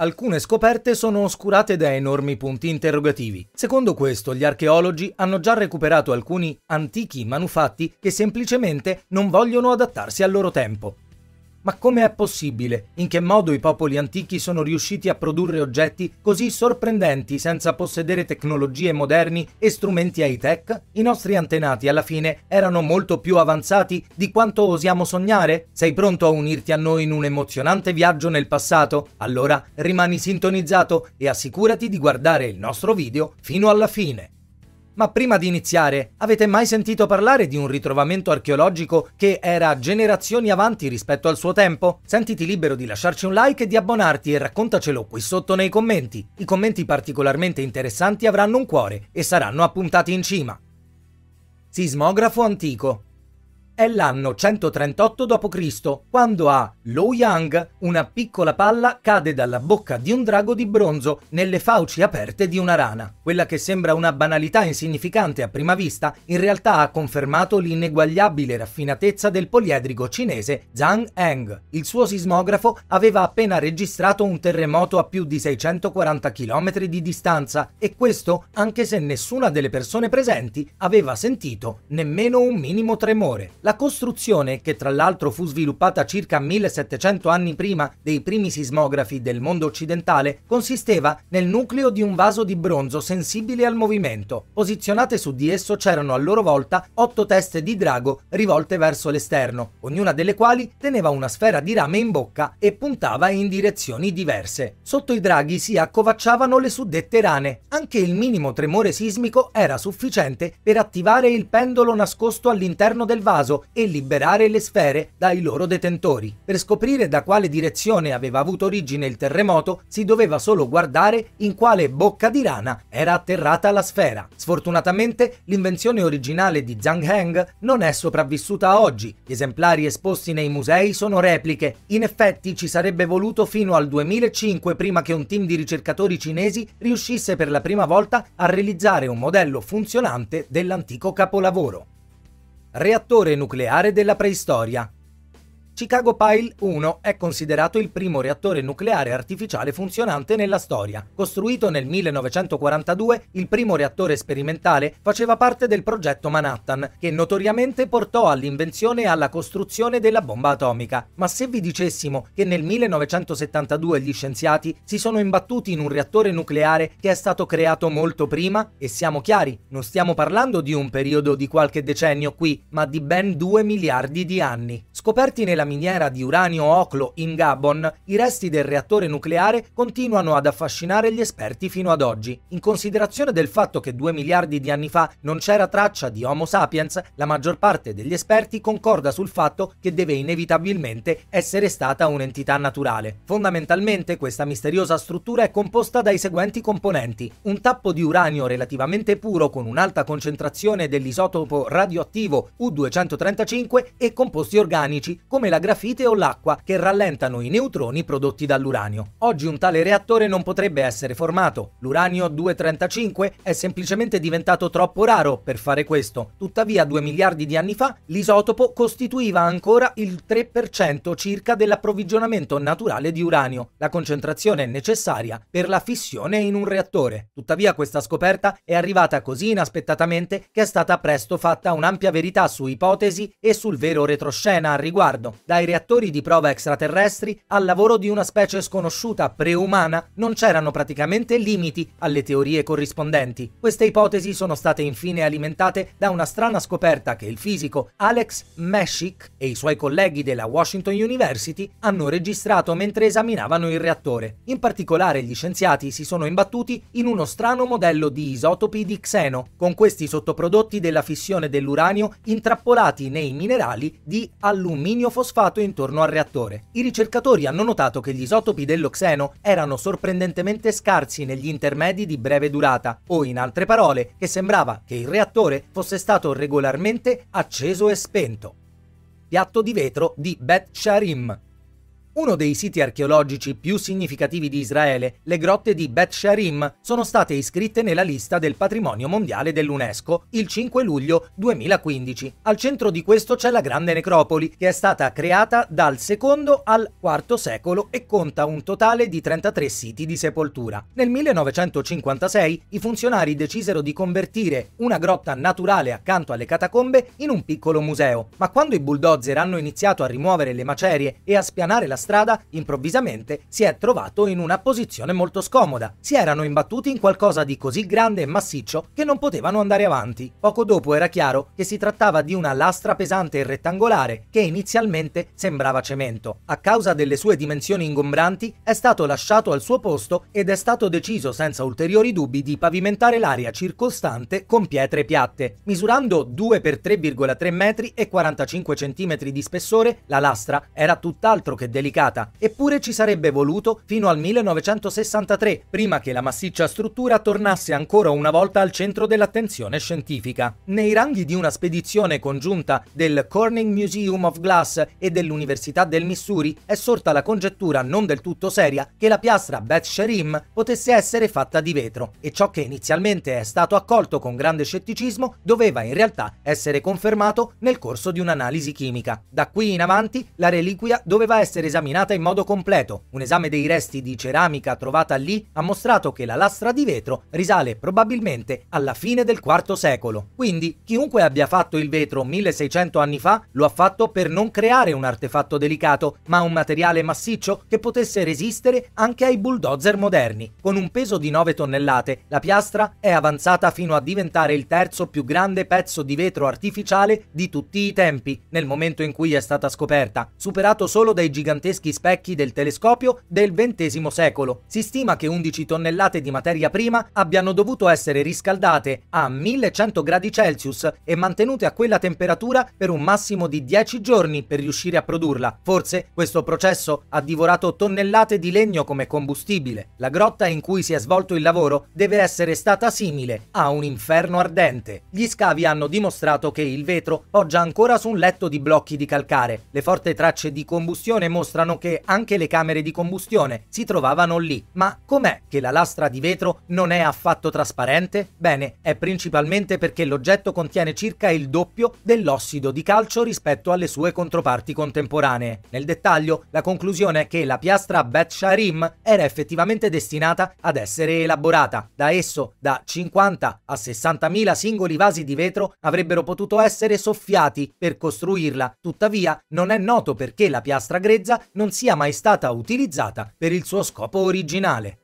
Alcune scoperte sono oscurate da enormi punti interrogativi. Secondo questo, gli archeologi hanno già recuperato alcuni antichi manufatti che semplicemente non vogliono adattarsi al loro tempo. Ma come è possibile? In che modo i popoli antichi sono riusciti a produrre oggetti così sorprendenti senza possedere tecnologie moderni e strumenti high-tech? I nostri antenati alla fine erano molto più avanzati di quanto osiamo sognare? Sei pronto a unirti a noi in un emozionante viaggio nel passato? Allora rimani sintonizzato e assicurati di guardare il nostro video fino alla fine. Ma prima di iniziare, avete mai sentito parlare di un ritrovamento archeologico che era generazioni avanti rispetto al suo tempo? Sentiti libero di lasciarci un like e di abbonarti e raccontacelo qui sotto nei commenti. I commenti particolarmente interessanti avranno un cuore e saranno appuntati in cima. Sismografo antico è l'anno 138 d.C., quando a Lo Yang una piccola palla cade dalla bocca di un drago di bronzo nelle fauci aperte di una rana. Quella che sembra una banalità insignificante a prima vista, in realtà ha confermato l'ineguagliabile raffinatezza del poliedrico cinese Zhang Heng. Il suo sismografo aveva appena registrato un terremoto a più di 640 km di distanza e questo anche se nessuna delle persone presenti aveva sentito nemmeno un minimo tremore. La costruzione, che tra l'altro fu sviluppata circa 1700 anni prima dei primi sismografi del mondo occidentale, consisteva nel nucleo di un vaso di bronzo sensibile al movimento. Posizionate su di esso c'erano a loro volta otto teste di drago rivolte verso l'esterno, ognuna delle quali teneva una sfera di rame in bocca e puntava in direzioni diverse. Sotto i draghi si accovacciavano le suddette rane. Anche il minimo tremore sismico era sufficiente per attivare il pendolo nascosto all'interno del vaso e liberare le sfere dai loro detentori. Per scoprire da quale direzione aveva avuto origine il terremoto si doveva solo guardare in quale bocca di rana era atterrata la sfera. Sfortunatamente l'invenzione originale di Zhang Heng non è sopravvissuta oggi, gli esemplari esposti nei musei sono repliche. In effetti ci sarebbe voluto fino al 2005 prima che un team di ricercatori cinesi riuscisse per la prima volta a realizzare un modello funzionante dell'antico capolavoro reattore nucleare della preistoria. Chicago Pile 1 è considerato il primo reattore nucleare artificiale funzionante nella storia. Costruito nel 1942, il primo reattore sperimentale faceva parte del progetto Manhattan, che notoriamente portò all'invenzione e alla costruzione della bomba atomica. Ma se vi dicessimo che nel 1972 gli scienziati si sono imbattuti in un reattore nucleare che è stato creato molto prima, e siamo chiari, non stiamo parlando di un periodo di qualche decennio qui, ma di ben 2 miliardi di anni. Scoperti nella miniera di uranio Oklo in Gabon, i resti del reattore nucleare continuano ad affascinare gli esperti fino ad oggi. In considerazione del fatto che due miliardi di anni fa non c'era traccia di Homo sapiens, la maggior parte degli esperti concorda sul fatto che deve inevitabilmente essere stata un'entità naturale. Fondamentalmente questa misteriosa struttura è composta dai seguenti componenti. Un tappo di uranio relativamente puro con un'alta concentrazione dell'isotopo radioattivo U235 e composti organici come la la grafite o l'acqua che rallentano i neutroni prodotti dall'uranio. Oggi un tale reattore non potrebbe essere formato. L'uranio 235 è semplicemente diventato troppo raro per fare questo. Tuttavia, due miliardi di anni fa, l'isotopo costituiva ancora il 3% circa dell'approvvigionamento naturale di uranio, la concentrazione necessaria per la fissione in un reattore. Tuttavia, questa scoperta è arrivata così inaspettatamente che è stata presto fatta un'ampia verità su ipotesi e sul vero retroscena al riguardo. Dai reattori di prova extraterrestri al lavoro di una specie sconosciuta preumana non c'erano praticamente limiti alle teorie corrispondenti. Queste ipotesi sono state infine alimentate da una strana scoperta che il fisico Alex Meshik e i suoi colleghi della Washington University hanno registrato mentre esaminavano il reattore. In particolare gli scienziati si sono imbattuti in uno strano modello di isotopi di xeno, con questi sottoprodotti della fissione dell'uranio intrappolati nei minerali di alluminio fosfato fosfato intorno al reattore. I ricercatori hanno notato che gli isotopi dello xeno erano sorprendentemente scarsi negli intermedi di breve durata, o in altre parole, che sembrava che il reattore fosse stato regolarmente acceso e spento. Piatto di vetro di Beth Sharim, uno dei siti archeologici più significativi di Israele, le grotte di Beth Sharim, sono state iscritte nella lista del patrimonio mondiale dell'UNESCO il 5 luglio 2015. Al centro di questo c'è la grande necropoli, che è stata creata dal II al IV secolo e conta un totale di 33 siti di sepoltura. Nel 1956 i funzionari decisero di convertire una grotta naturale accanto alle catacombe in un piccolo museo, ma quando i bulldozer hanno iniziato a rimuovere le macerie e a spianare la strada, strada, improvvisamente si è trovato in una posizione molto scomoda. Si erano imbattuti in qualcosa di così grande e massiccio che non potevano andare avanti. Poco dopo era chiaro che si trattava di una lastra pesante e rettangolare che inizialmente sembrava cemento. A causa delle sue dimensioni ingombranti è stato lasciato al suo posto ed è stato deciso senza ulteriori dubbi di pavimentare l'area circostante con pietre piatte. Misurando 2 x 3,3 metri e 45 cm di spessore, la lastra era tutt'altro che delicata edificata, eppure ci sarebbe voluto fino al 1963, prima che la massiccia struttura tornasse ancora una volta al centro dell'attenzione scientifica. Nei ranghi di una spedizione congiunta del Corning Museum of Glass e dell'Università del Missouri è sorta la congettura non del tutto seria che la piastra Beth Sherim potesse essere fatta di vetro, e ciò che inizialmente è stato accolto con grande scetticismo doveva in realtà essere confermato nel corso di un'analisi chimica. Da qui in avanti la reliquia doveva essere esaminata esaminata in modo completo. Un esame dei resti di ceramica trovata lì ha mostrato che la lastra di vetro risale probabilmente alla fine del IV secolo. Quindi chiunque abbia fatto il vetro 1600 anni fa lo ha fatto per non creare un artefatto delicato, ma un materiale massiccio che potesse resistere anche ai bulldozer moderni. Con un peso di 9 tonnellate, la piastra è avanzata fino a diventare il terzo più grande pezzo di vetro artificiale di tutti i tempi, nel momento in cui è stata scoperta, superato solo dai giganteschi giganteschi specchi del telescopio del XX secolo. Si stima che 11 tonnellate di materia prima abbiano dovuto essere riscaldate a 1100 gradi Celsius e mantenute a quella temperatura per un massimo di 10 giorni per riuscire a produrla. Forse questo processo ha divorato tonnellate di legno come combustibile. La grotta in cui si è svolto il lavoro deve essere stata simile a un inferno ardente. Gli scavi hanno dimostrato che il vetro poggia ancora su un letto di blocchi di calcare. Le forti tracce di combustione mostrano dimostrano che anche le camere di combustione si trovavano lì. Ma com'è che la lastra di vetro non è affatto trasparente? Bene, è principalmente perché l'oggetto contiene circa il doppio dell'ossido di calcio rispetto alle sue controparti contemporanee. Nel dettaglio, la conclusione è che la piastra Bet Sharim era effettivamente destinata ad essere elaborata. Da esso, da 50 a 60.000 singoli vasi di vetro avrebbero potuto essere soffiati per costruirla. Tuttavia, non è noto perché la piastra grezza non sia mai stata utilizzata per il suo scopo originale.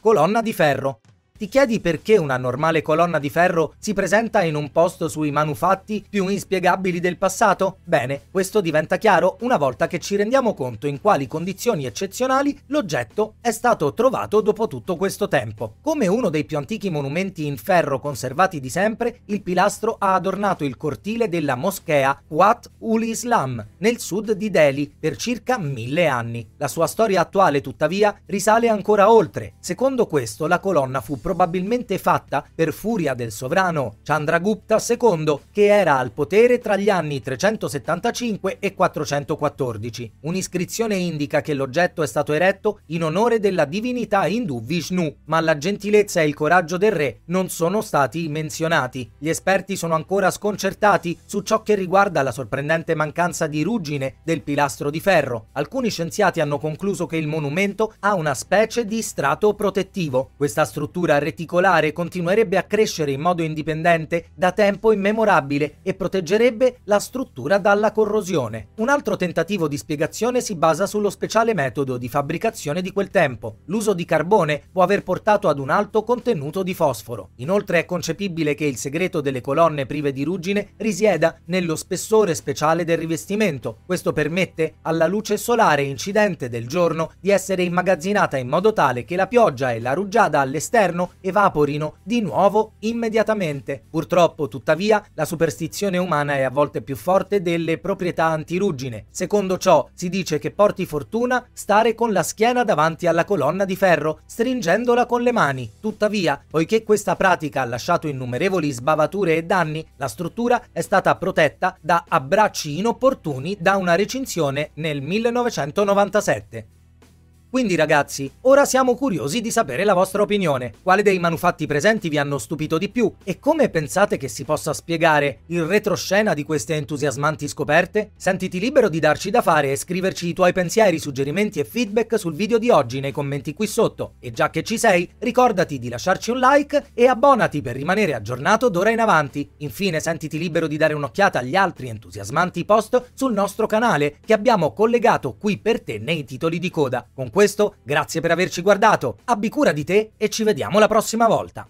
Colonna di ferro. Ti chiedi perché una normale colonna di ferro si presenta in un posto sui manufatti più inspiegabili del passato? Bene, questo diventa chiaro una volta che ci rendiamo conto in quali condizioni eccezionali l'oggetto è stato trovato dopo tutto questo tempo. Come uno dei più antichi monumenti in ferro conservati di sempre, il pilastro ha adornato il cortile della moschea Wat ul Islam nel sud di Delhi per circa mille anni. La sua storia attuale, tuttavia, risale ancora oltre. Secondo questo, la colonna fu probabilmente fatta per furia del sovrano Chandragupta II, che era al potere tra gli anni 375 e 414. Un'iscrizione indica che l'oggetto è stato eretto in onore della divinità Hindu Vishnu, ma la gentilezza e il coraggio del re non sono stati menzionati. Gli esperti sono ancora sconcertati su ciò che riguarda la sorprendente mancanza di ruggine del pilastro di ferro. Alcuni scienziati hanno concluso che il monumento ha una specie di strato protettivo. Questa struttura reticolare continuerebbe a crescere in modo indipendente da tempo immemorabile e proteggerebbe la struttura dalla corrosione. Un altro tentativo di spiegazione si basa sullo speciale metodo di fabbricazione di quel tempo. L'uso di carbone può aver portato ad un alto contenuto di fosforo. Inoltre è concepibile che il segreto delle colonne prive di ruggine risieda nello spessore speciale del rivestimento. Questo permette alla luce solare incidente del giorno di essere immagazzinata in modo tale che la pioggia e la rugiada all'esterno evaporino di nuovo immediatamente. Purtroppo, tuttavia, la superstizione umana è a volte più forte delle proprietà antiruggine. Secondo ciò, si dice che porti fortuna stare con la schiena davanti alla colonna di ferro, stringendola con le mani. Tuttavia, poiché questa pratica ha lasciato innumerevoli sbavature e danni, la struttura è stata protetta da abbracci inopportuni da una recinzione nel 1997. Quindi ragazzi, ora siamo curiosi di sapere la vostra opinione. Quale dei manufatti presenti vi hanno stupito di più e come pensate che si possa spiegare il retroscena di queste entusiasmanti scoperte? Sentiti libero di darci da fare e scriverci i tuoi pensieri, suggerimenti e feedback sul video di oggi nei commenti qui sotto. E già che ci sei, ricordati di lasciarci un like e abbonati per rimanere aggiornato d'ora in avanti. Infine sentiti libero di dare un'occhiata agli altri entusiasmanti post sul nostro canale che abbiamo collegato qui per te nei titoli di coda. Con questo questo, grazie per averci guardato, abbi cura di te e ci vediamo la prossima volta.